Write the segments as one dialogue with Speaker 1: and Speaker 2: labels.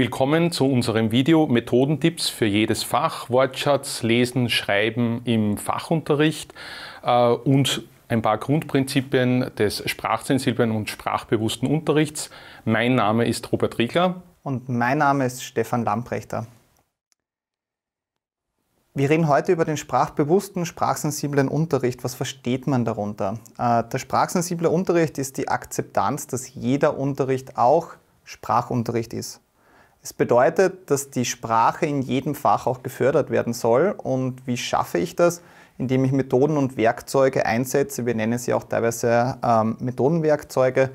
Speaker 1: Willkommen zu unserem Video Methodentipps für jedes Fach, Wortschatz, Lesen, Schreiben im Fachunterricht äh, und ein paar Grundprinzipien des sprachsensiblen und sprachbewussten Unterrichts. Mein Name ist Robert Riegler.
Speaker 2: Und mein Name ist Stefan Lamprechter. Wir reden heute über den sprachbewussten, sprachsensiblen Unterricht. Was versteht man darunter? Äh, der sprachsensible Unterricht ist die Akzeptanz, dass jeder Unterricht auch Sprachunterricht ist. Es bedeutet, dass die Sprache in jedem Fach auch gefördert werden soll. Und wie schaffe ich das? Indem ich Methoden und Werkzeuge einsetze. Wir nennen sie auch teilweise ähm, Methodenwerkzeuge,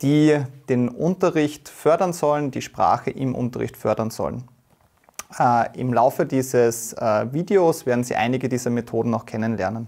Speaker 2: die den Unterricht fördern sollen, die Sprache im Unterricht fördern sollen. Äh, Im Laufe dieses äh, Videos werden Sie einige dieser Methoden noch kennenlernen.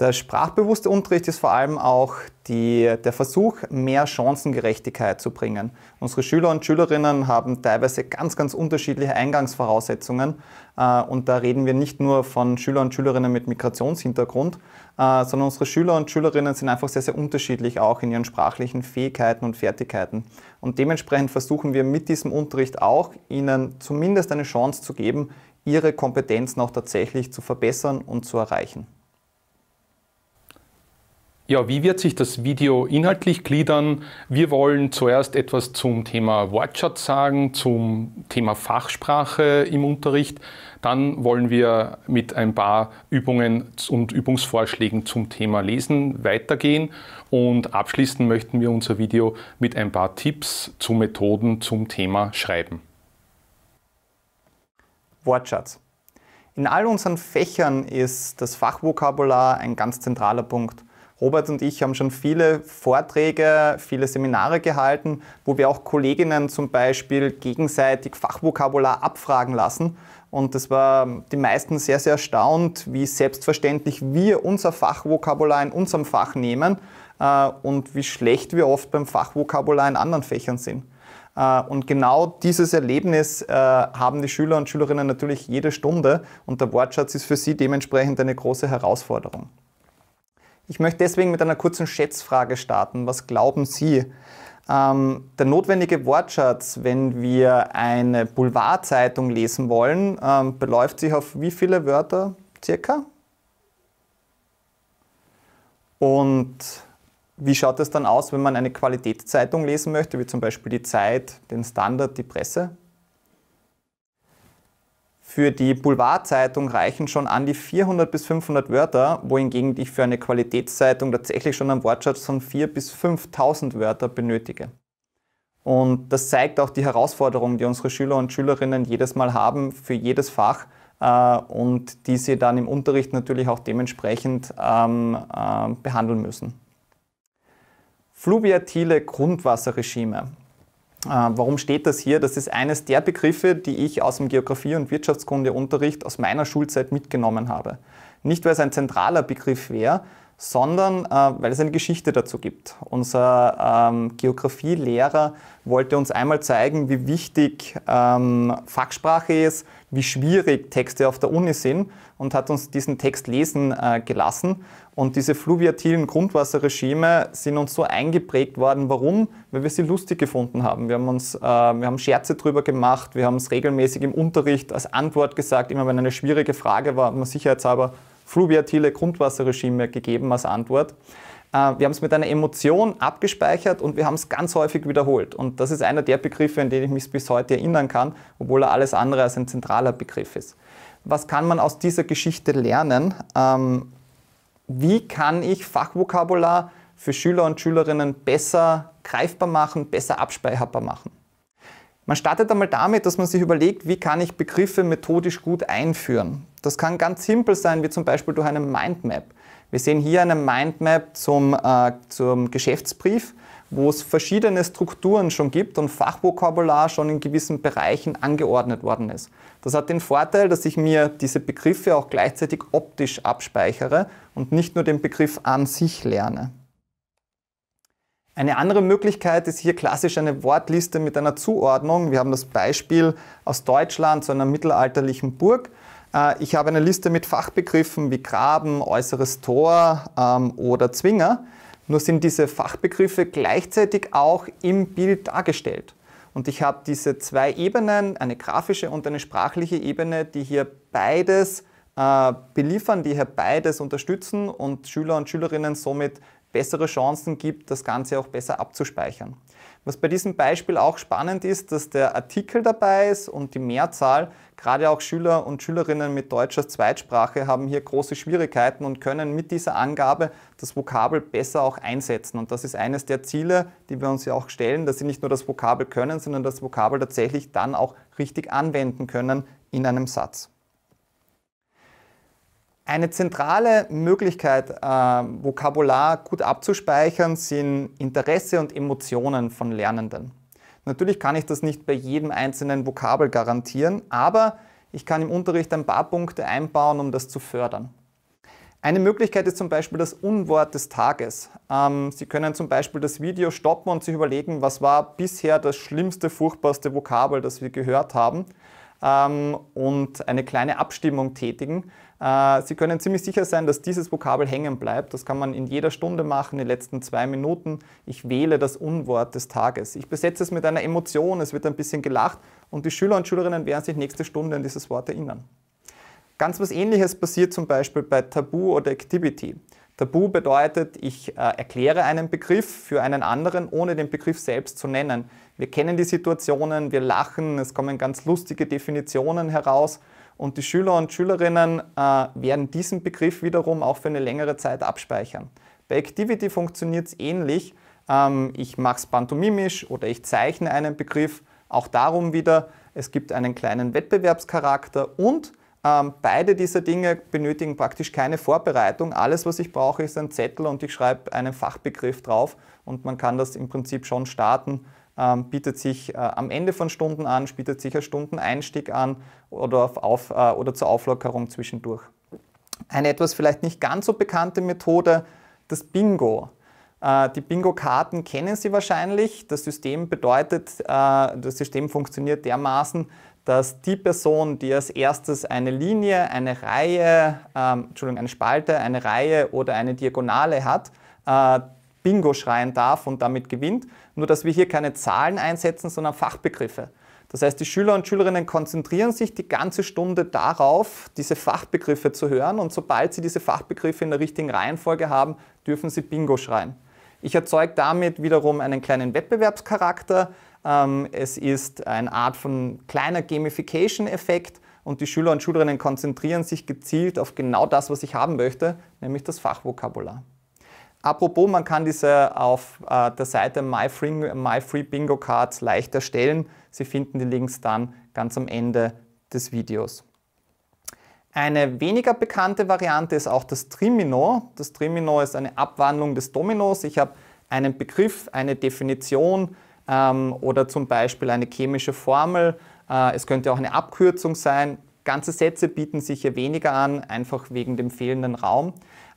Speaker 2: Der sprachbewusste Unterricht ist vor allem auch die, der Versuch, mehr Chancengerechtigkeit zu bringen. Unsere Schüler und Schülerinnen haben teilweise ganz, ganz unterschiedliche Eingangsvoraussetzungen. Äh, und da reden wir nicht nur von Schüler und Schülerinnen mit Migrationshintergrund, äh, sondern unsere Schüler und Schülerinnen sind einfach sehr, sehr unterschiedlich auch in ihren sprachlichen Fähigkeiten und Fertigkeiten. Und dementsprechend versuchen wir mit diesem Unterricht auch, ihnen zumindest eine Chance zu geben, ihre Kompetenzen auch tatsächlich zu verbessern und zu erreichen.
Speaker 1: Ja, wie wird sich das Video inhaltlich gliedern? Wir wollen zuerst etwas zum Thema Wortschatz sagen, zum Thema Fachsprache im Unterricht. Dann wollen wir mit ein paar Übungen und Übungsvorschlägen zum Thema Lesen weitergehen. Und abschließend möchten wir unser Video mit ein paar Tipps zu Methoden zum Thema Schreiben.
Speaker 2: Wortschatz. In all unseren Fächern ist das Fachvokabular ein ganz zentraler Punkt. Robert und ich haben schon viele Vorträge, viele Seminare gehalten, wo wir auch Kolleginnen zum Beispiel gegenseitig Fachvokabular abfragen lassen. Und das war die meisten sehr, sehr erstaunt, wie selbstverständlich wir unser Fachvokabular in unserem Fach nehmen äh, und wie schlecht wir oft beim Fachvokabular in anderen Fächern sind. Äh, und genau dieses Erlebnis äh, haben die Schüler und Schülerinnen natürlich jede Stunde und der Wortschatz ist für sie dementsprechend eine große Herausforderung. Ich möchte deswegen mit einer kurzen Schätzfrage starten. Was glauben Sie? Ähm, der notwendige Wortschatz, wenn wir eine Boulevardzeitung lesen wollen, ähm, beläuft sich auf wie viele Wörter circa? Und wie schaut es dann aus, wenn man eine Qualitätszeitung lesen möchte, wie zum Beispiel die Zeit, den Standard, die Presse? Für die Boulevardzeitung reichen schon an die 400 bis 500 Wörter, wohingegen ich für eine Qualitätszeitung tatsächlich schon einen Wortschatz von 4.000 bis 5.000 Wörter benötige. Und das zeigt auch die Herausforderung, die unsere Schüler und Schülerinnen jedes Mal haben für jedes Fach äh, und die sie dann im Unterricht natürlich auch dementsprechend ähm, äh, behandeln müssen. Fluviatile Grundwasserregime. Äh, warum steht das hier? Das ist eines der Begriffe, die ich aus dem Geografie- und Wirtschaftskundeunterricht aus meiner Schulzeit mitgenommen habe. Nicht, weil es ein zentraler Begriff wäre, sondern äh, weil es eine Geschichte dazu gibt. Unser ähm, Geografielehrer wollte uns einmal zeigen, wie wichtig ähm, Fachsprache ist, wie schwierig Texte auf der Uni sind und hat uns diesen Text lesen äh, gelassen. Und diese fluviatilen Grundwasserregime sind uns so eingeprägt worden. Warum? Weil wir sie lustig gefunden haben. Wir haben, uns, äh, wir haben Scherze drüber gemacht, wir haben es regelmäßig im Unterricht als Antwort gesagt, immer wenn eine schwierige Frage war, man sicherheitshalber fluviatile Grundwasserregime gegeben als Antwort. Äh, wir haben es mit einer Emotion abgespeichert und wir haben es ganz häufig wiederholt. Und das ist einer der Begriffe, an den ich mich bis heute erinnern kann, obwohl er alles andere als ein zentraler Begriff ist. Was kann man aus dieser Geschichte lernen? Ähm, wie kann ich Fachvokabular für Schüler und Schülerinnen besser greifbar machen, besser abspeicherbar machen? Man startet einmal damit, dass man sich überlegt, wie kann ich Begriffe methodisch gut einführen. Das kann ganz simpel sein, wie zum Beispiel durch eine Mindmap. Wir sehen hier eine Mindmap zum, äh, zum Geschäftsbrief, wo es verschiedene Strukturen schon gibt und Fachvokabular schon in gewissen Bereichen angeordnet worden ist. Das hat den Vorteil, dass ich mir diese Begriffe auch gleichzeitig optisch abspeichere und nicht nur den Begriff an sich lerne. Eine andere Möglichkeit ist hier klassisch eine Wortliste mit einer Zuordnung. Wir haben das Beispiel aus Deutschland zu einer mittelalterlichen Burg. Äh, ich habe eine Liste mit Fachbegriffen wie Graben, äußeres Tor ähm, oder Zwinger. Nur sind diese Fachbegriffe gleichzeitig auch im Bild dargestellt. Und ich habe diese zwei Ebenen, eine grafische und eine sprachliche Ebene, die hier beides äh, beliefern, die hier beides unterstützen und Schüler und Schülerinnen somit bessere Chancen gibt, das Ganze auch besser abzuspeichern. Was bei diesem Beispiel auch spannend ist, dass der Artikel dabei ist und die Mehrzahl, gerade auch Schüler und Schülerinnen mit deutscher Zweitsprache haben hier große Schwierigkeiten und können mit dieser Angabe das Vokabel besser auch einsetzen. Und das ist eines der Ziele, die wir uns ja auch stellen, dass sie nicht nur das Vokabel können, sondern das Vokabel tatsächlich dann auch richtig anwenden können in einem Satz. Eine zentrale Möglichkeit, äh, Vokabular gut abzuspeichern, sind Interesse und Emotionen von Lernenden. Natürlich kann ich das nicht bei jedem einzelnen Vokabel garantieren, aber ich kann im Unterricht ein paar Punkte einbauen, um das zu fördern. Eine Möglichkeit ist zum Beispiel das Unwort des Tages. Ähm, Sie können zum Beispiel das Video stoppen und sich überlegen, was war bisher das schlimmste, furchtbarste Vokabel, das wir gehört haben, ähm, und eine kleine Abstimmung tätigen. Äh, Sie können ziemlich sicher sein, dass dieses Vokabel hängen bleibt. Das kann man in jeder Stunde machen, in den letzten zwei Minuten. Ich wähle das Unwort des Tages. Ich besetze es mit einer Emotion, es wird ein bisschen gelacht und die Schüler und Schülerinnen werden sich nächste Stunde an dieses Wort erinnern. Ganz was ähnliches passiert zum Beispiel bei Tabu oder Activity. Tabu bedeutet, ich äh, erkläre einen Begriff für einen anderen, ohne den Begriff selbst zu nennen. Wir kennen die Situationen, wir lachen, es kommen ganz lustige Definitionen heraus und die Schüler und Schülerinnen äh, werden diesen Begriff wiederum auch für eine längere Zeit abspeichern. Bei Activity funktioniert es ähnlich. Ähm, ich mache es pantomimisch oder ich zeichne einen Begriff. Auch darum wieder, es gibt einen kleinen Wettbewerbscharakter und ähm, beide dieser Dinge benötigen praktisch keine Vorbereitung. Alles, was ich brauche, ist ein Zettel und ich schreibe einen Fachbegriff drauf und man kann das im Prinzip schon starten ähm, bietet sich äh, am Ende von Stunden an, bietet sich als Stundeneinstieg an oder, auf, auf, äh, oder zur Auflockerung zwischendurch. Eine etwas vielleicht nicht ganz so bekannte Methode, das Bingo. Äh, die Bingo-Karten kennen Sie wahrscheinlich. Das System bedeutet, äh, das System funktioniert dermaßen, dass die Person, die als erstes eine Linie, eine Reihe, ähm, Entschuldigung, eine Spalte, eine Reihe oder eine Diagonale hat, äh, Bingo schreien darf und damit gewinnt nur dass wir hier keine Zahlen einsetzen, sondern Fachbegriffe. Das heißt, die Schüler und Schülerinnen konzentrieren sich die ganze Stunde darauf, diese Fachbegriffe zu hören und sobald sie diese Fachbegriffe in der richtigen Reihenfolge haben, dürfen sie Bingo schreien. Ich erzeuge damit wiederum einen kleinen Wettbewerbscharakter. Ähm, es ist eine Art von kleiner Gamification-Effekt und die Schüler und Schülerinnen konzentrieren sich gezielt auf genau das, was ich haben möchte, nämlich das Fachvokabular. Apropos, man kann diese auf äh, der Seite MyFree, MyFree Bingo Cards leicht erstellen. Sie finden die Links dann ganz am Ende des Videos. Eine weniger bekannte Variante ist auch das Trimino. Das Trimino ist eine Abwandlung des Dominos. Ich habe einen Begriff, eine Definition ähm, oder zum Beispiel eine chemische Formel. Äh, es könnte auch eine Abkürzung sein. Ganze Sätze bieten sich hier weniger an, einfach wegen dem fehlenden Raum.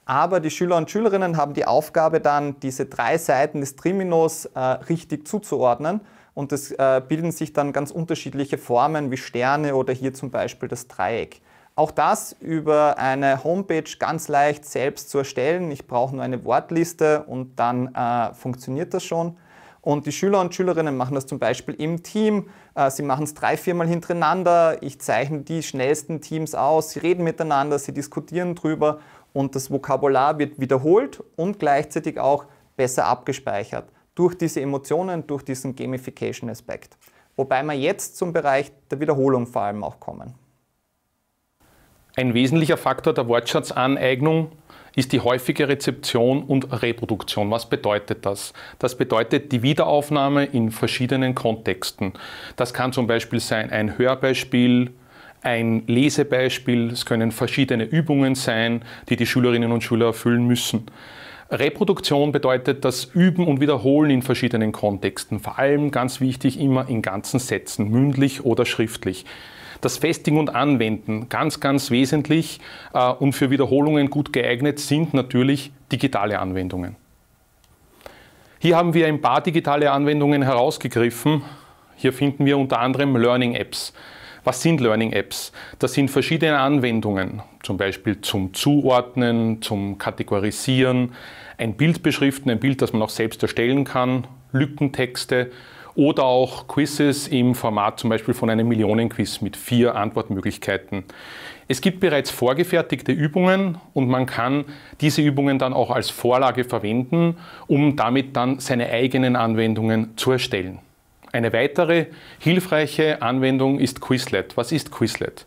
Speaker 2: Aber die Schüler und Schülerinnen haben die Aufgabe dann, diese drei Seiten des Triminos äh, richtig zuzuordnen. Und es äh, bilden sich dann ganz unterschiedliche Formen wie Sterne oder hier zum Beispiel das Dreieck. Auch das über eine Homepage ganz leicht selbst zu erstellen. Ich brauche nur eine Wortliste und dann äh, funktioniert das schon. Und die Schüler und Schülerinnen machen das zum Beispiel im Team. Äh, sie machen es drei, viermal hintereinander. Ich zeichne die schnellsten Teams aus. Sie reden miteinander, sie diskutieren drüber und das Vokabular wird wiederholt und gleichzeitig auch besser abgespeichert durch diese Emotionen, durch diesen Gamification-Aspekt. Wobei wir jetzt zum Bereich der Wiederholung vor allem auch kommen.
Speaker 1: Ein wesentlicher Faktor der Wortschatzaneignung ist die häufige Rezeption und Reproduktion. Was bedeutet das? Das bedeutet die Wiederaufnahme in verschiedenen Kontexten. Das kann zum Beispiel sein ein Hörbeispiel, ein Lesebeispiel, es können verschiedene Übungen sein, die die Schülerinnen und Schüler erfüllen müssen. Reproduktion bedeutet das Üben und Wiederholen in verschiedenen Kontexten, vor allem ganz wichtig immer in ganzen Sätzen, mündlich oder schriftlich. Das Festigen und Anwenden, ganz, ganz wesentlich äh, und für Wiederholungen gut geeignet sind natürlich digitale Anwendungen. Hier haben wir ein paar digitale Anwendungen herausgegriffen. Hier finden wir unter anderem Learning Apps. Was sind Learning Apps? Das sind verschiedene Anwendungen, zum Beispiel zum Zuordnen, zum Kategorisieren, ein Bild beschriften, ein Bild, das man auch selbst erstellen kann, Lückentexte oder auch Quizzes im Format zum Beispiel von einem Millionenquiz mit vier Antwortmöglichkeiten. Es gibt bereits vorgefertigte Übungen und man kann diese Übungen dann auch als Vorlage verwenden, um damit dann seine eigenen Anwendungen zu erstellen. Eine weitere hilfreiche Anwendung ist Quizlet. Was ist Quizlet?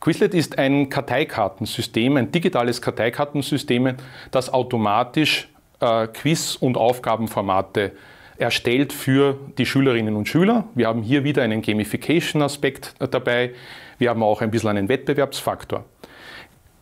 Speaker 1: Quizlet ist ein Karteikartensystem, ein digitales Karteikartensystem, das automatisch äh, Quiz- und Aufgabenformate erstellt für die Schülerinnen und Schüler. Wir haben hier wieder einen Gamification-Aspekt äh, dabei. Wir haben auch ein bisschen einen Wettbewerbsfaktor.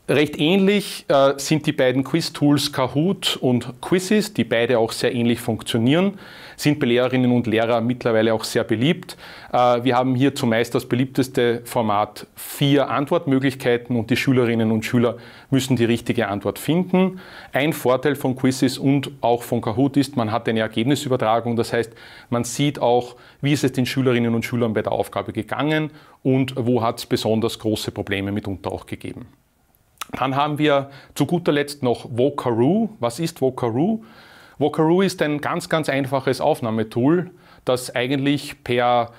Speaker 1: Recht ähnlich äh, sind die beiden Quiz-Tools Kahoot und Quizzes, die beide auch sehr ähnlich funktionieren sind bei Lehrerinnen und Lehrern mittlerweile auch sehr beliebt. Äh, wir haben hier zumeist das beliebteste Format vier Antwortmöglichkeiten und die Schülerinnen und Schüler müssen die richtige Antwort finden. Ein Vorteil von Quizzes und auch von Kahoot ist, man hat eine Ergebnisübertragung. Das heißt, man sieht auch, wie ist es den Schülerinnen und Schülern bei der Aufgabe gegangen und wo hat es besonders große Probleme mitunter auch gegeben. Dann haben wir zu guter Letzt noch Vocaroo. Was ist Vocaroo? Vocaroo ist ein ganz, ganz einfaches Aufnahmetool, das eigentlich per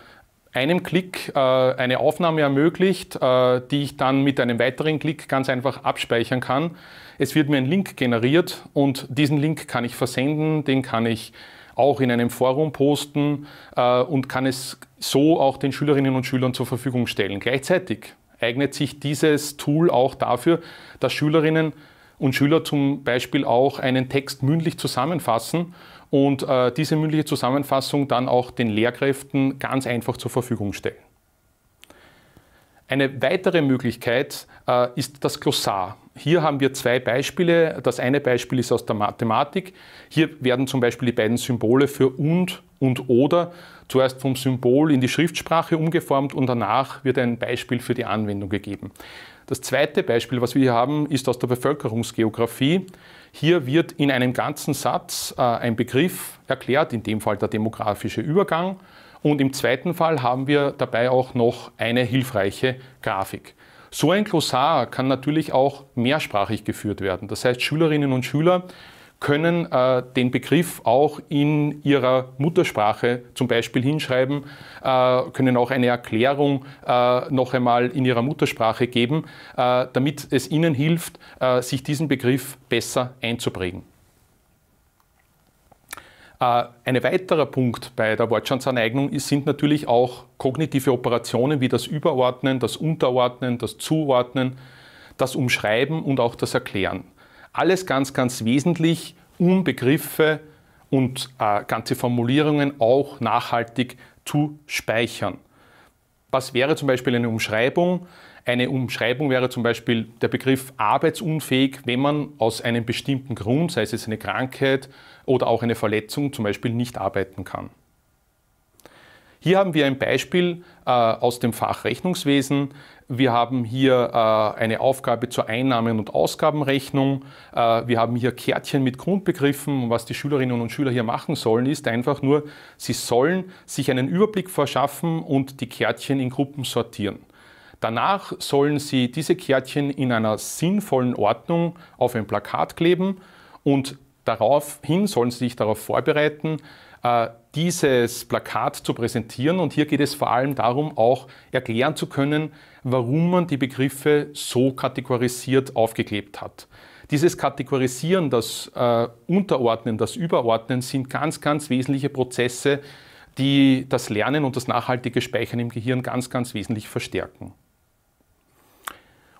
Speaker 1: einem Klick äh, eine Aufnahme ermöglicht, äh, die ich dann mit einem weiteren Klick ganz einfach abspeichern kann. Es wird mir ein Link generiert und diesen Link kann ich versenden, den kann ich auch in einem Forum posten äh, und kann es so auch den Schülerinnen und Schülern zur Verfügung stellen. Gleichzeitig eignet sich dieses Tool auch dafür, dass Schülerinnen und Schüler zum Beispiel auch einen Text mündlich zusammenfassen und äh, diese mündliche Zusammenfassung dann auch den Lehrkräften ganz einfach zur Verfügung stellen. Eine weitere Möglichkeit äh, ist das Glossar. Hier haben wir zwei Beispiele. Das eine Beispiel ist aus der Mathematik. Hier werden zum Beispiel die beiden Symbole für und und oder zuerst vom Symbol in die Schriftsprache umgeformt und danach wird ein Beispiel für die Anwendung gegeben. Das zweite Beispiel, was wir hier haben, ist aus der Bevölkerungsgeografie. Hier wird in einem ganzen Satz äh, ein Begriff erklärt, in dem Fall der demografische Übergang. Und im zweiten Fall haben wir dabei auch noch eine hilfreiche Grafik. So ein Glossar kann natürlich auch mehrsprachig geführt werden. Das heißt, Schülerinnen und Schüler können äh, den Begriff auch in ihrer Muttersprache zum Beispiel hinschreiben, äh, können auch eine Erklärung äh, noch einmal in ihrer Muttersprache geben, äh, damit es ihnen hilft, äh, sich diesen Begriff besser einzuprägen. Äh, ein weiterer Punkt bei der Wortschatzaneignung sind natürlich auch kognitive Operationen wie das Überordnen, das Unterordnen, das Zuordnen, das Umschreiben und auch das Erklären. Alles ganz, ganz wesentlich, um Begriffe und äh, ganze Formulierungen auch nachhaltig zu speichern. Was wäre zum Beispiel eine Umschreibung? Eine Umschreibung wäre zum Beispiel der Begriff arbeitsunfähig, wenn man aus einem bestimmten Grund, sei es eine Krankheit oder auch eine Verletzung, zum Beispiel nicht arbeiten kann. Hier haben wir ein Beispiel äh, aus dem Fach Rechnungswesen. Wir haben hier äh, eine Aufgabe zur Einnahmen- und Ausgabenrechnung. Äh, wir haben hier Kärtchen mit Grundbegriffen. Was die Schülerinnen und Schüler hier machen sollen, ist einfach nur, sie sollen sich einen Überblick verschaffen und die Kärtchen in Gruppen sortieren. Danach sollen sie diese Kärtchen in einer sinnvollen Ordnung auf ein Plakat kleben und daraufhin sollen sie sich darauf vorbereiten, äh, dieses Plakat zu präsentieren. Und hier geht es vor allem darum, auch erklären zu können, warum man die Begriffe so kategorisiert aufgeklebt hat. Dieses Kategorisieren, das äh, Unterordnen, das Überordnen sind ganz, ganz wesentliche Prozesse, die das Lernen und das nachhaltige Speichern im Gehirn ganz, ganz wesentlich verstärken.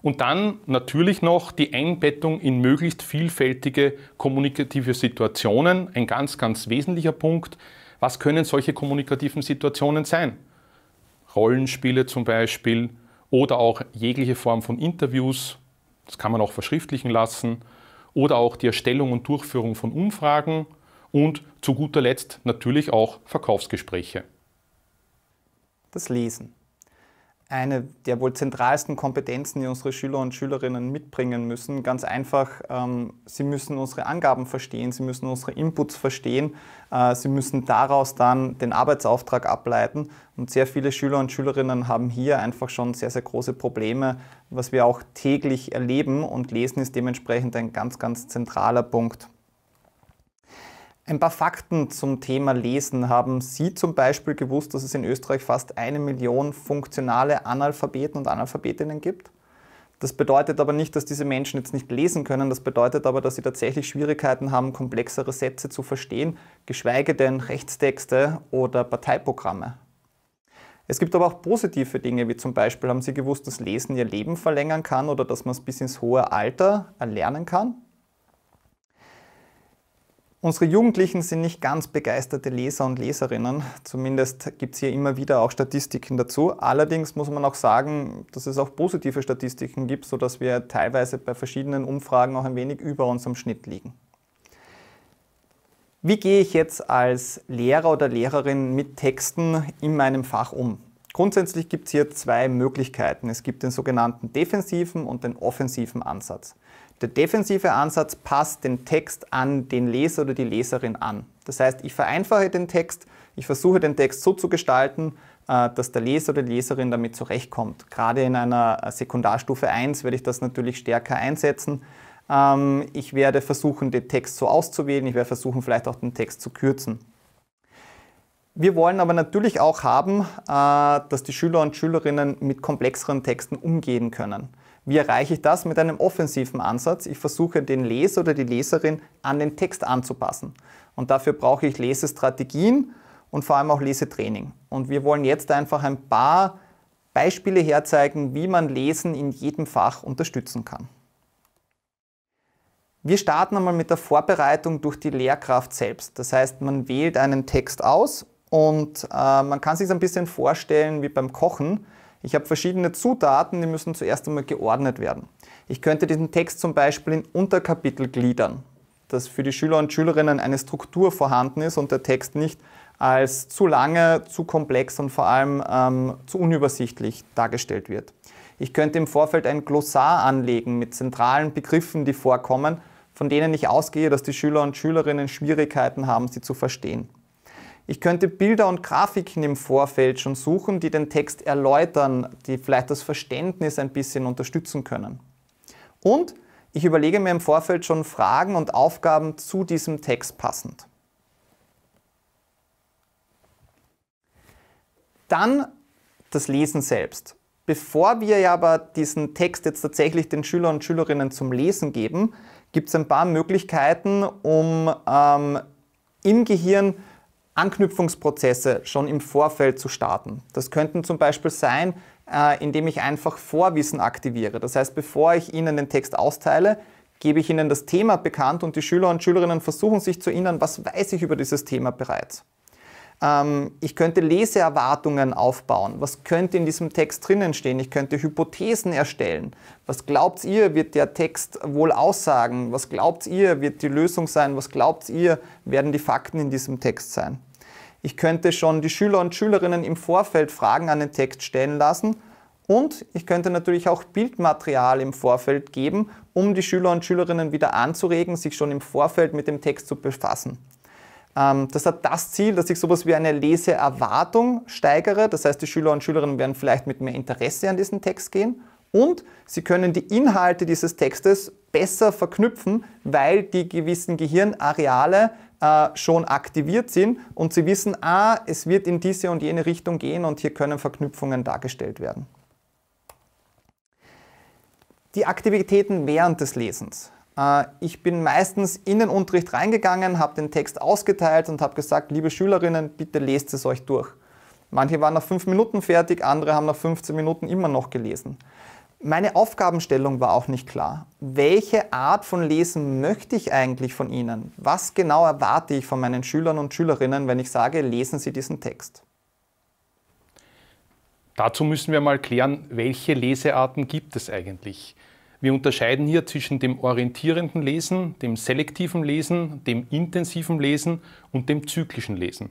Speaker 1: Und dann natürlich noch die Einbettung in möglichst vielfältige kommunikative Situationen, ein ganz, ganz wesentlicher Punkt. Was können solche kommunikativen Situationen sein? Rollenspiele zum Beispiel, oder auch jegliche Form von Interviews, das kann man auch verschriftlichen lassen, oder auch die Erstellung und Durchführung von Umfragen und zu guter Letzt natürlich auch Verkaufsgespräche.
Speaker 2: Das Lesen eine der wohl zentralsten Kompetenzen, die unsere Schüler und Schülerinnen mitbringen müssen. Ganz einfach, ähm, sie müssen unsere Angaben verstehen, sie müssen unsere Inputs verstehen, äh, sie müssen daraus dann den Arbeitsauftrag ableiten. Und sehr viele Schüler und Schülerinnen haben hier einfach schon sehr, sehr große Probleme, was wir auch täglich erleben und lesen ist dementsprechend ein ganz, ganz zentraler Punkt. Ein paar Fakten zum Thema Lesen. Haben Sie zum Beispiel gewusst, dass es in Österreich fast eine Million funktionale Analphabeten und Analphabetinnen gibt? Das bedeutet aber nicht, dass diese Menschen jetzt nicht lesen können, das bedeutet aber, dass sie tatsächlich Schwierigkeiten haben, komplexere Sätze zu verstehen, geschweige denn Rechtstexte oder Parteiprogramme. Es gibt aber auch positive Dinge, wie zum Beispiel haben Sie gewusst, dass Lesen Ihr Leben verlängern kann oder dass man es bis ins hohe Alter erlernen kann. Unsere Jugendlichen sind nicht ganz begeisterte Leser und Leserinnen. Zumindest gibt es hier immer wieder auch Statistiken dazu. Allerdings muss man auch sagen, dass es auch positive Statistiken gibt, sodass wir teilweise bei verschiedenen Umfragen auch ein wenig über unserem Schnitt liegen. Wie gehe ich jetzt als Lehrer oder Lehrerin mit Texten in meinem Fach um? Grundsätzlich gibt es hier zwei Möglichkeiten. Es gibt den sogenannten defensiven und den offensiven Ansatz. Der defensive Ansatz passt den Text an den Leser oder die Leserin an. Das heißt, ich vereinfache den Text, ich versuche den Text so zu gestalten, äh, dass der Leser oder die Leserin damit zurechtkommt. Gerade in einer äh, Sekundarstufe 1 werde ich das natürlich stärker einsetzen. Ähm, ich werde versuchen, den Text so auszuwählen, ich werde versuchen, vielleicht auch den Text zu kürzen. Wir wollen aber natürlich auch haben, äh, dass die Schüler und Schülerinnen mit komplexeren Texten umgehen können. Wie erreiche ich das? Mit einem offensiven Ansatz. Ich versuche den Leser oder die Leserin an den Text anzupassen. Und dafür brauche ich Lesestrategien und vor allem auch Lesetraining. Und wir wollen jetzt einfach ein paar Beispiele herzeigen, wie man Lesen in jedem Fach unterstützen kann. Wir starten einmal mit der Vorbereitung durch die Lehrkraft selbst. Das heißt, man wählt einen Text aus und äh, man kann sich ein bisschen vorstellen wie beim Kochen. Ich habe verschiedene Zutaten, die müssen zuerst einmal geordnet werden. Ich könnte diesen Text zum Beispiel in Unterkapitel gliedern, dass für die Schüler und Schülerinnen eine Struktur vorhanden ist und der Text nicht als zu lange, zu komplex und vor allem ähm, zu unübersichtlich dargestellt wird. Ich könnte im Vorfeld ein Glossar anlegen mit zentralen Begriffen, die vorkommen, von denen ich ausgehe, dass die Schüler und Schülerinnen Schwierigkeiten haben, sie zu verstehen. Ich könnte Bilder und Grafiken im Vorfeld schon suchen, die den Text erläutern, die vielleicht das Verständnis ein bisschen unterstützen können. Und ich überlege mir im Vorfeld schon Fragen und Aufgaben zu diesem Text passend. Dann das Lesen selbst. Bevor wir aber diesen Text jetzt tatsächlich den Schüler und Schülerinnen zum Lesen geben, gibt es ein paar Möglichkeiten, um ähm, im Gehirn Anknüpfungsprozesse schon im Vorfeld zu starten. Das könnten zum Beispiel sein, äh, indem ich einfach Vorwissen aktiviere. Das heißt, bevor ich Ihnen den Text austeile, gebe ich Ihnen das Thema bekannt und die Schüler und Schülerinnen versuchen sich zu erinnern, was weiß ich über dieses Thema bereits. Ähm, ich könnte Leseerwartungen aufbauen. Was könnte in diesem Text drinnen stehen? Ich könnte Hypothesen erstellen. Was glaubt ihr, wird der Text wohl aussagen? Was glaubt ihr, wird die Lösung sein? Was glaubt ihr, werden die Fakten in diesem Text sein? Ich könnte schon die Schüler und Schülerinnen im Vorfeld Fragen an den Text stellen lassen und ich könnte natürlich auch Bildmaterial im Vorfeld geben, um die Schüler und Schülerinnen wieder anzuregen, sich schon im Vorfeld mit dem Text zu befassen. Ähm, das hat das Ziel, dass ich sowas wie eine Leseerwartung steigere. Das heißt, die Schüler und Schülerinnen werden vielleicht mit mehr Interesse an diesen Text gehen und sie können die Inhalte dieses Textes besser verknüpfen, weil die gewissen Gehirnareale äh, schon aktiviert sind und sie wissen, ah, es wird in diese und jene Richtung gehen und hier können Verknüpfungen dargestellt werden. Die Aktivitäten während des Lesens. Äh, ich bin meistens in den Unterricht reingegangen, habe den Text ausgeteilt und habe gesagt, liebe Schülerinnen, bitte lest es euch durch. Manche waren nach fünf Minuten fertig, andere haben nach 15 Minuten immer noch gelesen. Meine Aufgabenstellung war auch nicht klar. Welche Art von Lesen möchte ich eigentlich von Ihnen? Was genau erwarte ich von meinen Schülern und Schülerinnen, wenn ich sage, lesen Sie diesen Text?
Speaker 1: Dazu müssen wir mal klären, welche Lesearten gibt es eigentlich? Wir unterscheiden hier zwischen dem orientierenden Lesen, dem selektiven Lesen, dem intensiven Lesen und dem zyklischen Lesen.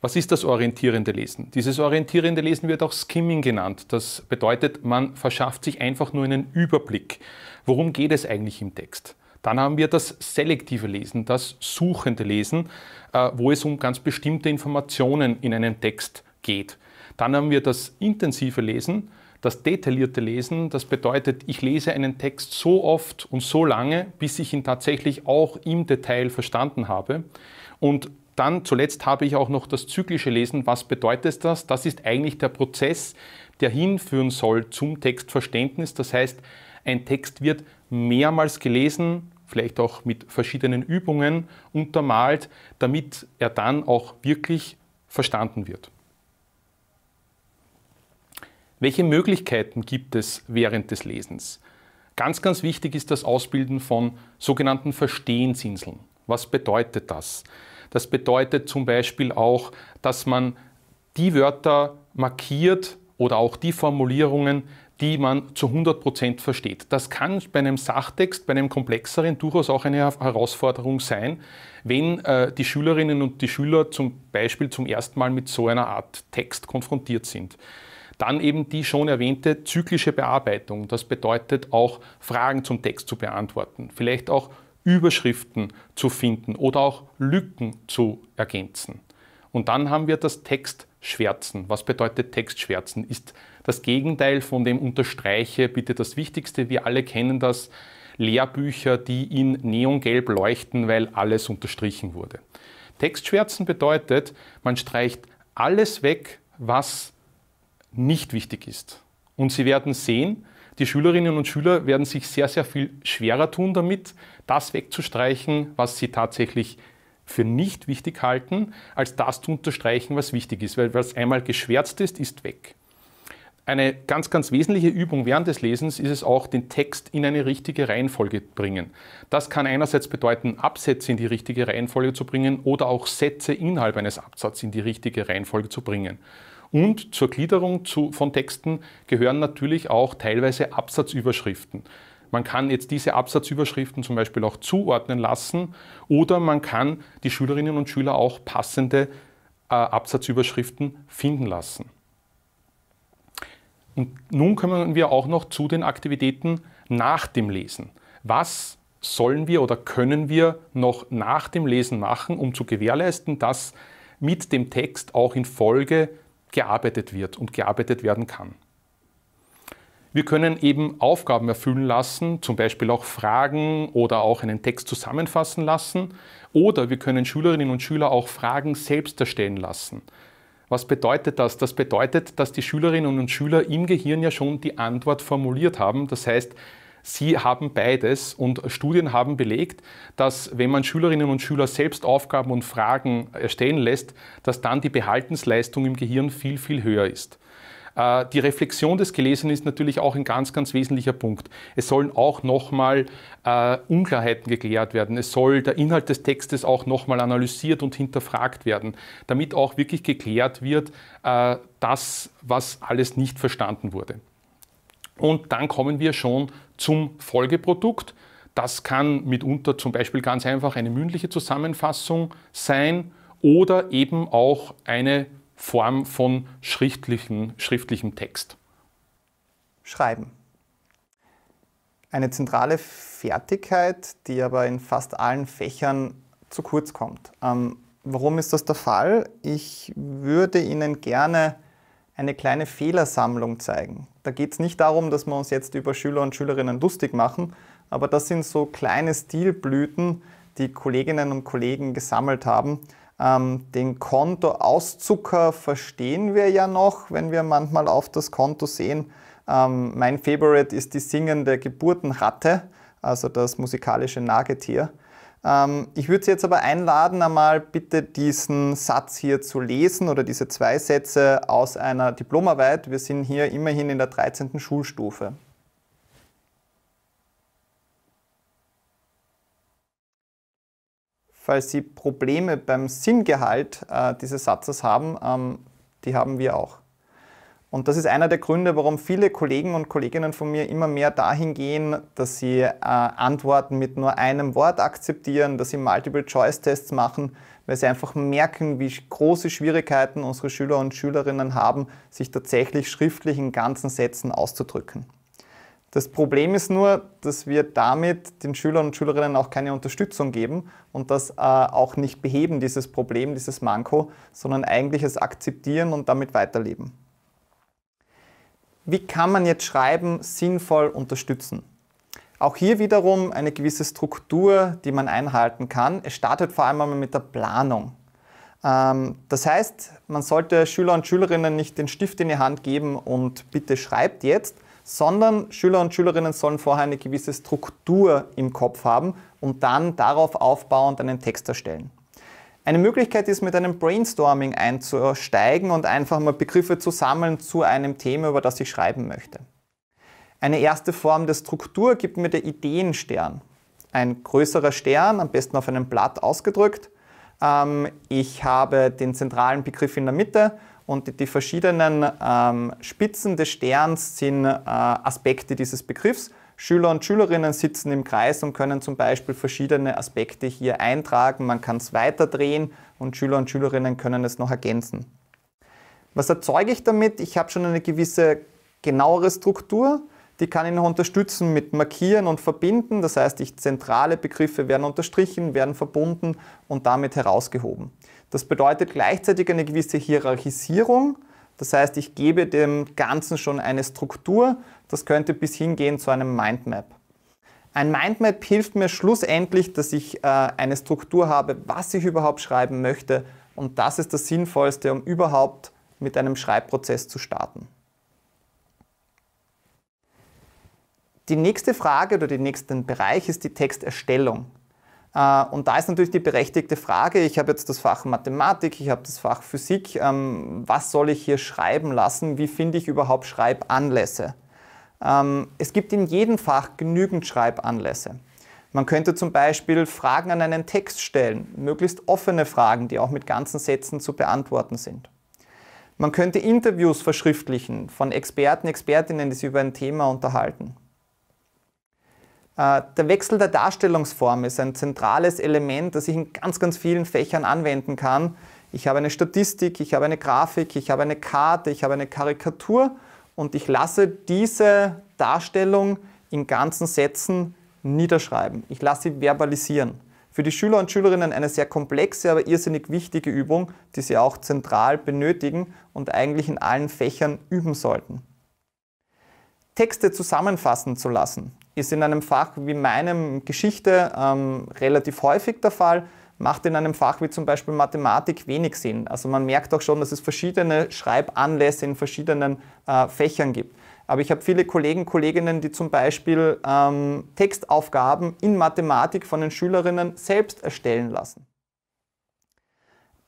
Speaker 1: Was ist das orientierende Lesen? Dieses orientierende Lesen wird auch Skimming genannt. Das bedeutet, man verschafft sich einfach nur einen Überblick. Worum geht es eigentlich im Text? Dann haben wir das selektive Lesen, das suchende Lesen, äh, wo es um ganz bestimmte Informationen in einem Text geht. Dann haben wir das intensive Lesen, das detaillierte Lesen, das bedeutet, ich lese einen Text so oft und so lange, bis ich ihn tatsächlich auch im Detail verstanden habe. Und dann zuletzt habe ich auch noch das zyklische Lesen. Was bedeutet das? Das ist eigentlich der Prozess, der hinführen soll zum Textverständnis. Das heißt, ein Text wird mehrmals gelesen, vielleicht auch mit verschiedenen Übungen untermalt, damit er dann auch wirklich verstanden wird. Welche Möglichkeiten gibt es während des Lesens? Ganz, ganz wichtig ist das Ausbilden von sogenannten Verstehensinseln. Was bedeutet das? Das bedeutet zum Beispiel auch, dass man die Wörter markiert oder auch die Formulierungen, die man zu 100% versteht. Das kann bei einem Sachtext, bei einem komplexeren durchaus auch eine Herausforderung sein, wenn äh, die Schülerinnen und die Schüler zum Beispiel zum ersten Mal mit so einer Art Text konfrontiert sind. Dann eben die schon erwähnte zyklische Bearbeitung. Das bedeutet auch Fragen zum Text zu beantworten, vielleicht auch Überschriften zu finden oder auch Lücken zu ergänzen. Und dann haben wir das Textschwärzen. Was bedeutet Textschwärzen? Ist das Gegenteil von dem Unterstreiche bitte das Wichtigste. Wir alle kennen das. Lehrbücher, die in neongelb leuchten, weil alles unterstrichen wurde. Textschwärzen bedeutet, man streicht alles weg, was nicht wichtig ist. Und Sie werden sehen, die Schülerinnen und Schüler werden sich sehr, sehr viel schwerer tun damit, das wegzustreichen, was sie tatsächlich für nicht wichtig halten, als das zu unterstreichen, was wichtig ist. Weil was einmal geschwärzt ist, ist weg. Eine ganz, ganz wesentliche Übung während des Lesens ist es auch, den Text in eine richtige Reihenfolge bringen. Das kann einerseits bedeuten, Absätze in die richtige Reihenfolge zu bringen oder auch Sätze innerhalb eines Absatzes in die richtige Reihenfolge zu bringen. Und zur Gliederung zu, von Texten gehören natürlich auch teilweise Absatzüberschriften. Man kann jetzt diese Absatzüberschriften zum Beispiel auch zuordnen lassen oder man kann die Schülerinnen und Schüler auch passende äh, Absatzüberschriften finden lassen. Und nun kommen wir auch noch zu den Aktivitäten nach dem Lesen. Was sollen wir oder können wir noch nach dem Lesen machen, um zu gewährleisten, dass mit dem Text auch in Folge gearbeitet wird und gearbeitet werden kann. Wir können eben Aufgaben erfüllen lassen, zum Beispiel auch Fragen oder auch einen Text zusammenfassen lassen. Oder wir können Schülerinnen und Schüler auch Fragen selbst erstellen lassen. Was bedeutet das? Das bedeutet, dass die Schülerinnen und Schüler im Gehirn ja schon die Antwort formuliert haben. Das heißt, Sie haben beides und Studien haben belegt, dass wenn man Schülerinnen und Schüler selbst Aufgaben und Fragen erstellen lässt, dass dann die Behaltensleistung im Gehirn viel, viel höher ist. Äh, die Reflexion des Gelesenen ist natürlich auch ein ganz, ganz wesentlicher Punkt. Es sollen auch nochmal äh, Unklarheiten geklärt werden. Es soll der Inhalt des Textes auch nochmal analysiert und hinterfragt werden, damit auch wirklich geklärt wird, äh, das, was alles nicht verstanden wurde. Und dann kommen wir schon zum Folgeprodukt. Das kann mitunter zum Beispiel ganz einfach eine mündliche Zusammenfassung sein oder eben auch eine Form von schriftlichen, schriftlichem
Speaker 2: Text. Schreiben. Eine zentrale Fertigkeit, die aber in fast allen Fächern zu kurz kommt. Ähm, warum ist das der Fall? Ich würde Ihnen gerne eine kleine Fehlersammlung zeigen. Da geht es nicht darum, dass wir uns jetzt über Schüler und Schülerinnen lustig machen, aber das sind so kleine Stilblüten, die Kolleginnen und Kollegen gesammelt haben. Ähm, den Kontoauszucker verstehen wir ja noch, wenn wir manchmal auf das Konto sehen. Ähm, mein Favorite ist die singende Geburtenratte, also das musikalische Nagetier. Ähm, ich würde Sie jetzt aber einladen, einmal bitte diesen Satz hier zu lesen oder diese zwei Sätze aus einer Diplomarbeit. Wir sind hier immerhin in der 13. Schulstufe. Falls Sie Probleme beim Sinngehalt äh, dieses Satzes haben, ähm, die haben wir auch. Und das ist einer der Gründe, warum viele Kollegen und Kolleginnen von mir immer mehr dahin gehen, dass sie äh, Antworten mit nur einem Wort akzeptieren, dass sie Multiple-Choice-Tests machen, weil sie einfach merken, wie große Schwierigkeiten unsere Schüler und Schülerinnen haben, sich tatsächlich schriftlich in ganzen Sätzen auszudrücken. Das Problem ist nur, dass wir damit den Schülern und Schülerinnen auch keine Unterstützung geben und das äh, auch nicht beheben, dieses Problem, dieses Manko, sondern eigentlich es akzeptieren und damit weiterleben wie kann man jetzt Schreiben sinnvoll unterstützen? Auch hier wiederum eine gewisse Struktur, die man einhalten kann. Es startet vor allem einmal mit der Planung. Ähm, das heißt, man sollte Schüler und Schülerinnen nicht den Stift in die Hand geben und bitte schreibt jetzt, sondern Schüler und Schülerinnen sollen vorher eine gewisse Struktur im Kopf haben und dann darauf aufbauend einen Text erstellen. Eine Möglichkeit ist, mit einem Brainstorming einzusteigen und einfach mal Begriffe zu sammeln zu einem Thema, über das ich schreiben möchte. Eine erste Form der Struktur gibt mir der Ideenstern. Ein größerer Stern, am besten auf einem Blatt ausgedrückt. Ähm, ich habe den zentralen Begriff in der Mitte und die verschiedenen ähm, Spitzen des Sterns sind äh, Aspekte dieses Begriffs Schüler und Schülerinnen sitzen im Kreis und können zum Beispiel verschiedene Aspekte hier eintragen. Man kann es weiterdrehen und Schüler und Schülerinnen können es noch ergänzen. Was erzeuge ich damit? Ich habe schon eine gewisse genauere Struktur. Die kann ich noch unterstützen mit Markieren und Verbinden. Das heißt, ich zentrale Begriffe werden unterstrichen, werden verbunden und damit herausgehoben. Das bedeutet gleichzeitig eine gewisse Hierarchisierung. Das heißt, ich gebe dem Ganzen schon eine Struktur das könnte bis hingehen zu einem Mindmap. Ein Mindmap hilft mir schlussendlich, dass ich äh, eine Struktur habe, was ich überhaupt schreiben möchte. Und das ist das Sinnvollste, um überhaupt mit einem Schreibprozess zu starten. Die nächste Frage oder den nächsten Bereich ist die Texterstellung. Äh, und da ist natürlich die berechtigte Frage, ich habe jetzt das Fach Mathematik, ich habe das Fach Physik, ähm, was soll ich hier schreiben lassen, wie finde ich überhaupt Schreibanlässe? Ähm, es gibt in jedem Fach genügend Schreibanlässe. Man könnte zum Beispiel Fragen an einen Text stellen, möglichst offene Fragen, die auch mit ganzen Sätzen zu beantworten sind. Man könnte Interviews verschriftlichen von Experten, Expertinnen, die sich über ein Thema unterhalten. Äh, der Wechsel der Darstellungsform ist ein zentrales Element, das ich in ganz, ganz vielen Fächern anwenden kann. Ich habe eine Statistik, ich habe eine Grafik, ich habe eine Karte, ich habe eine Karikatur und ich lasse diese Darstellung in ganzen Sätzen niederschreiben. Ich lasse sie verbalisieren. Für die Schüler und Schülerinnen eine sehr komplexe, aber irrsinnig wichtige Übung, die sie auch zentral benötigen und eigentlich in allen Fächern üben sollten. Texte zusammenfassen zu lassen, ist in einem Fach wie meinem Geschichte ähm, relativ häufig der Fall macht in einem Fach wie zum Beispiel Mathematik wenig Sinn. Also man merkt auch schon, dass es verschiedene Schreibanlässe in verschiedenen äh, Fächern gibt. Aber ich habe viele Kollegen, Kolleginnen, die zum Beispiel ähm, Textaufgaben in Mathematik von den Schülerinnen selbst erstellen lassen.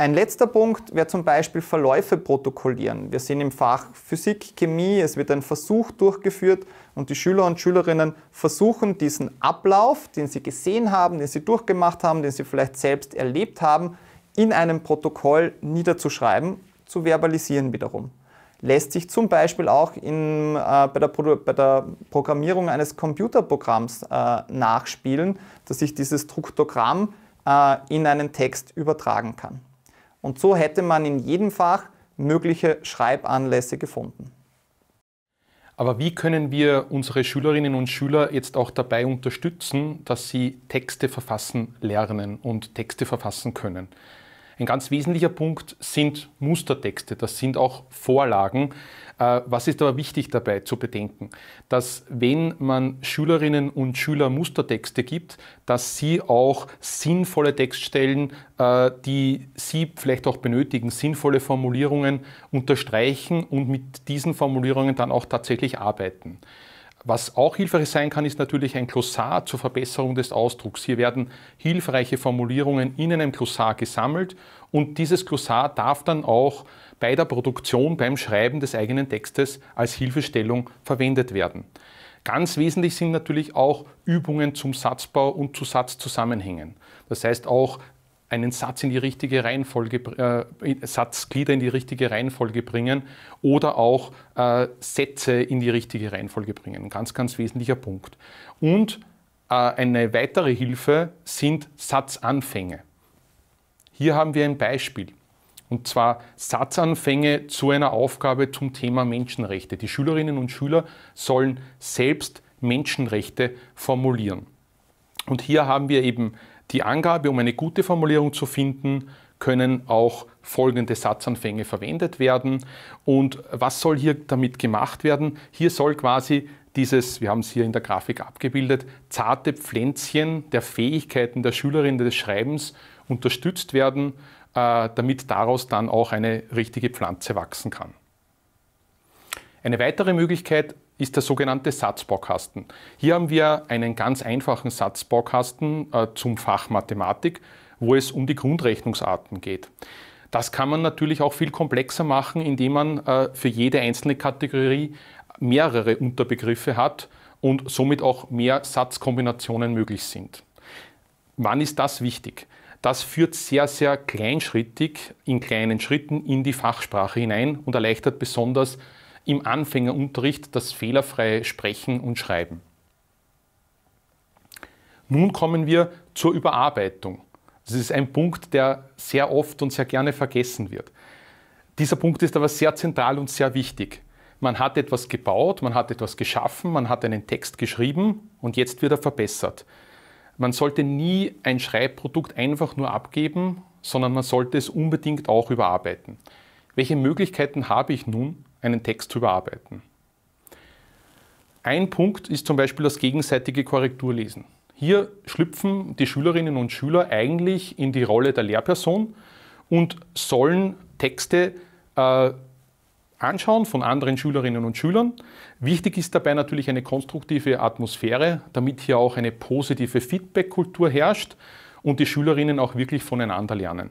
Speaker 2: Ein letzter Punkt wäre zum Beispiel Verläufe protokollieren. Wir sehen im Fach Physik, Chemie, es wird ein Versuch durchgeführt und die Schüler und Schülerinnen versuchen diesen Ablauf, den sie gesehen haben, den sie durchgemacht haben, den sie vielleicht selbst erlebt haben, in einem Protokoll niederzuschreiben, zu verbalisieren wiederum. Lässt sich zum Beispiel auch in, äh, bei, der bei, der Programmierung eines Computerprogramms äh, nachspielen, dass ich dieses Struktogramm äh, in einen Text übertragen kann. Und so hätte man in jedem Fach mögliche Schreibanlässe gefunden.
Speaker 1: Aber wie können wir unsere Schülerinnen und Schüler jetzt auch dabei unterstützen, dass sie Texte verfassen lernen und Texte verfassen können? Ein ganz wesentlicher Punkt sind Mustertexte, das sind auch Vorlagen. Äh, was ist aber wichtig dabei zu bedenken? Dass wenn man Schülerinnen und Schüler Mustertexte gibt, dass sie auch sinnvolle Textstellen, äh, die sie vielleicht auch benötigen, sinnvolle Formulierungen unterstreichen und mit diesen Formulierungen dann auch tatsächlich arbeiten. Was auch hilfreich sein kann, ist natürlich ein Glossar zur Verbesserung des Ausdrucks. Hier werden hilfreiche Formulierungen in einem Glossar gesammelt und dieses Glossar darf dann auch bei der Produktion, beim Schreiben des eigenen Textes als Hilfestellung verwendet werden. Ganz wesentlich sind natürlich auch Übungen zum Satzbau und zu Satzzusammenhängen. Das heißt auch einen Satz in die richtige Reihenfolge, äh, Satzglieder in die richtige Reihenfolge bringen oder auch äh, Sätze in die richtige Reihenfolge bringen. Ein ganz, ganz wesentlicher Punkt. Und äh, eine weitere Hilfe sind Satzanfänge. Hier haben wir ein Beispiel. Und zwar Satzanfänge zu einer Aufgabe zum Thema Menschenrechte. Die Schülerinnen und Schüler sollen selbst Menschenrechte formulieren. Und hier haben wir eben die Angabe, um eine gute Formulierung zu finden, können auch folgende Satzanfänge verwendet werden. Und was soll hier damit gemacht werden? Hier soll quasi dieses, wir haben es hier in der Grafik abgebildet, zarte Pflänzchen der Fähigkeiten der Schülerin des Schreibens unterstützt werden, äh, damit daraus dann auch eine richtige Pflanze wachsen kann. Eine weitere Möglichkeit ist der sogenannte Satzbaukasten. Hier haben wir einen ganz einfachen Satzbaukasten äh, zum Fach Mathematik, wo es um die Grundrechnungsarten geht. Das kann man natürlich auch viel komplexer machen, indem man äh, für jede einzelne Kategorie mehrere Unterbegriffe hat und somit auch mehr Satzkombinationen möglich sind. Wann ist das wichtig? Das führt sehr, sehr kleinschrittig in kleinen Schritten in die Fachsprache hinein und erleichtert besonders im Anfängerunterricht das fehlerfreie Sprechen und Schreiben. Nun kommen wir zur Überarbeitung. Das ist ein Punkt, der sehr oft und sehr gerne vergessen wird. Dieser Punkt ist aber sehr zentral und sehr wichtig. Man hat etwas gebaut, man hat etwas geschaffen, man hat einen Text geschrieben und jetzt wird er verbessert. Man sollte nie ein Schreibprodukt einfach nur abgeben, sondern man sollte es unbedingt auch überarbeiten. Welche Möglichkeiten habe ich nun? einen Text zu überarbeiten. Ein Punkt ist zum Beispiel das gegenseitige Korrekturlesen. Hier schlüpfen die Schülerinnen und Schüler eigentlich in die Rolle der Lehrperson und sollen Texte äh, anschauen von anderen Schülerinnen und Schülern. Wichtig ist dabei natürlich eine konstruktive Atmosphäre, damit hier auch eine positive Feedbackkultur herrscht und die Schülerinnen auch wirklich voneinander lernen.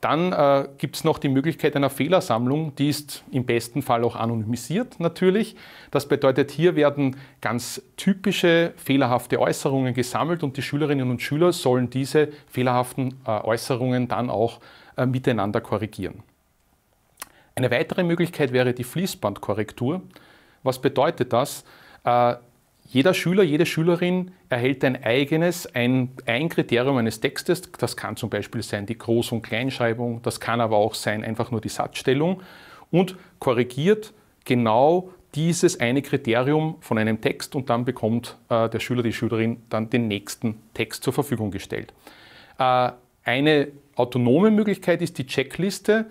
Speaker 1: Dann äh, gibt es noch die Möglichkeit einer Fehlersammlung, die ist im besten Fall auch anonymisiert natürlich. Das bedeutet, hier werden ganz typische fehlerhafte Äußerungen gesammelt und die Schülerinnen und Schüler sollen diese fehlerhaften äh, Äußerungen dann auch äh, miteinander korrigieren. Eine weitere Möglichkeit wäre die Fließbandkorrektur. Was bedeutet das? Äh, jeder Schüler, jede Schülerin erhält ein eigenes, ein, ein Kriterium eines Textes. Das kann zum Beispiel sein die Groß- und Kleinschreibung, das kann aber auch sein einfach nur die Satzstellung und korrigiert genau dieses eine Kriterium von einem Text und dann bekommt äh, der Schüler, die Schülerin dann den nächsten Text zur Verfügung gestellt. Äh, eine autonome Möglichkeit ist die Checkliste.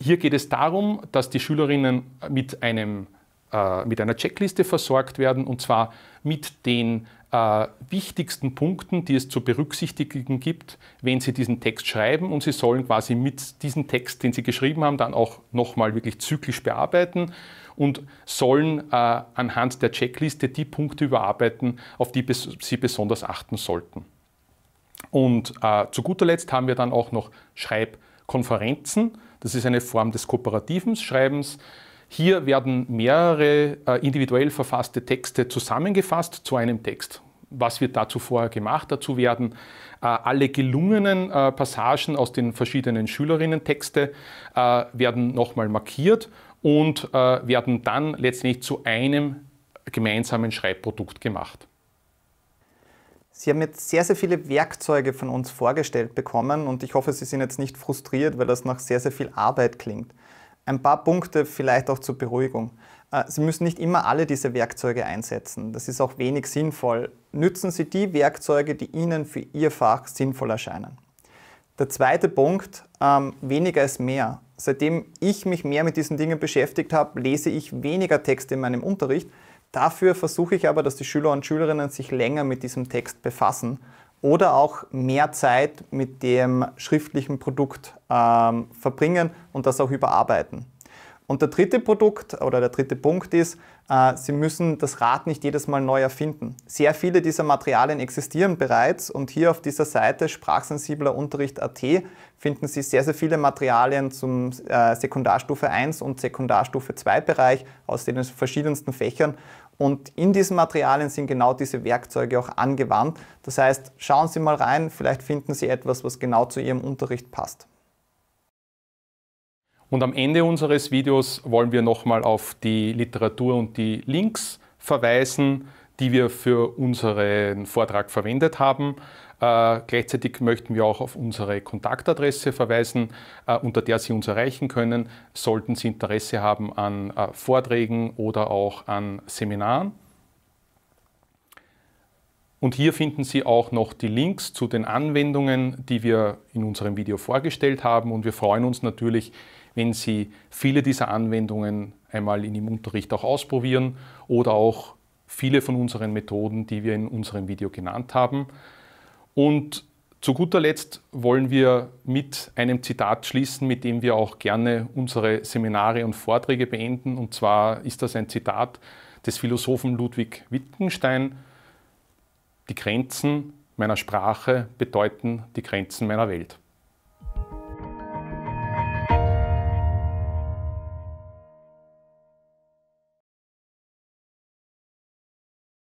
Speaker 1: Hier geht es darum, dass die Schülerinnen mit einem äh, mit einer Checkliste versorgt werden und zwar mit den äh, wichtigsten Punkten, die es zu berücksichtigen gibt, wenn Sie diesen Text schreiben und Sie sollen quasi mit diesem Text, den Sie geschrieben haben, dann auch nochmal wirklich zyklisch bearbeiten und sollen äh, anhand der Checkliste die Punkte überarbeiten, auf die bes Sie besonders achten sollten. Und äh, zu guter Letzt haben wir dann auch noch Schreibkonferenzen. Das ist eine Form des kooperativen Schreibens hier werden mehrere äh, individuell verfasste Texte zusammengefasst zu einem Text. Was wird dazu vorher gemacht? Dazu werden äh, alle gelungenen äh, Passagen aus den verschiedenen Schülerinnen-Texte werden nochmal markiert und werden dann letztendlich zu einem gemeinsamen Schreibprodukt gemacht.
Speaker 2: Sie haben jetzt sehr, sehr viele Werkzeuge von uns vorgestellt bekommen und ich hoffe, Sie sind jetzt nicht frustriert, weil das nach sehr, sehr viel Arbeit klingt. Ein paar Punkte vielleicht auch zur Beruhigung. Äh, Sie müssen nicht immer alle diese Werkzeuge einsetzen. Das ist auch wenig sinnvoll. Nützen Sie die Werkzeuge, die Ihnen für Ihr Fach sinnvoll erscheinen. Der zweite Punkt, ähm, weniger ist mehr. Seitdem ich mich mehr mit diesen Dingen beschäftigt habe, lese ich weniger Texte in meinem Unterricht. Dafür versuche ich aber, dass die Schüler und Schülerinnen sich länger mit diesem Text befassen oder auch mehr Zeit mit dem schriftlichen Produkt ähm, verbringen und das auch überarbeiten. Und der dritte Produkt oder der dritte Punkt ist, äh, Sie müssen das Rad nicht jedes Mal neu erfinden. Sehr viele dieser Materialien existieren bereits und hier auf dieser Seite sprachsensiblerunterricht.at finden Sie sehr, sehr viele Materialien zum äh, Sekundarstufe 1 und Sekundarstufe 2 Bereich aus den verschiedensten Fächern und in diesen Materialien sind genau diese Werkzeuge auch angewandt. Das heißt, schauen Sie mal rein, vielleicht finden Sie etwas, was genau zu Ihrem Unterricht passt.
Speaker 1: Und am Ende unseres Videos wollen wir nochmal auf die Literatur und die Links verweisen, die wir für unseren Vortrag verwendet haben. Äh, gleichzeitig möchten wir auch auf unsere Kontaktadresse verweisen, äh, unter der Sie uns erreichen können, sollten Sie Interesse haben an äh, Vorträgen oder auch an Seminaren. Und hier finden Sie auch noch die Links zu den Anwendungen, die wir in unserem Video vorgestellt haben. Und wir freuen uns natürlich, wenn Sie viele dieser Anwendungen einmal in Ihrem Unterricht auch ausprobieren oder auch viele von unseren Methoden, die wir in unserem Video genannt haben. Und zu guter Letzt wollen wir mit einem Zitat schließen, mit dem wir auch gerne unsere Seminare und Vorträge beenden. Und zwar ist das ein Zitat des Philosophen Ludwig Wittgenstein. Die Grenzen meiner Sprache bedeuten die Grenzen meiner Welt.